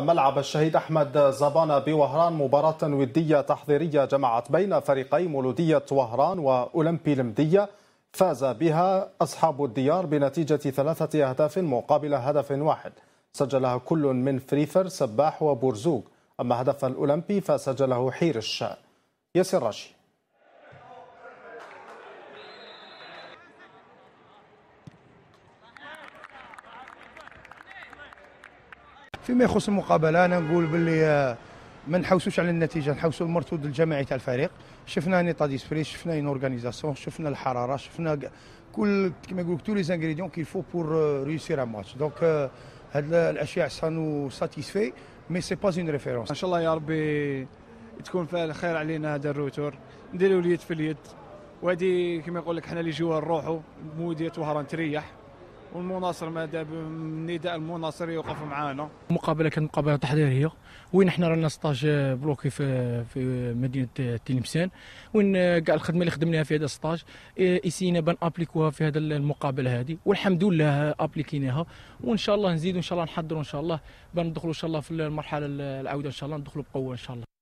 ملعب الشهيد أحمد زبانا بوهران مباراة ودية تحضيرية جمعت بين فريقي مولودية وهران وأولمبي المدية فاز بها أصحاب الديار بنتيجة ثلاثة أهداف مقابل هدف واحد سجلها كل من فريفر سباح وبرزوق أما هدف الأولمبي فسجله حيرش ياسر راشي فيما يخص المقابله انا نقول باللي آه، ما نحوسوش على النتيجه نحوسوا المردود الجماعي تاع الفريق شفنا ان طاديس فري شفنا اون اورغانيزاسيون شفنا الحراره شفنا كل كما يقولوا تو لي زانغريديون كيل فو بور ريوسير ان ماتش دونك هاد الاشياء سانو ساتيسفي مي سي با اون ريفيرونس ان شاء الله يا ربي تكون فيها الخير علينا هذا الروتور نديروا اليد في اليد وهذه كما يقول لك حنا اللي جوا نروحوا موديت وهران تريح والمناصر داب النداء المناصر يوقف معانا المقابله كانت مقابله تحضيريه وين حنا رانا سطاج بلوكي في في مدينه تلمسان وين كاع الخدمه اللي خدمناها في هذا السطاج اسينا بان ابليكوها في هذا المقابله هذه والحمد لله ابليكيناها وان شاء الله نزيد وان شاء الله نحضروا ان شاء الله بان ندخلوا ان شاء الله في المرحله العوده ان شاء الله ندخلوا بقوه ان شاء الله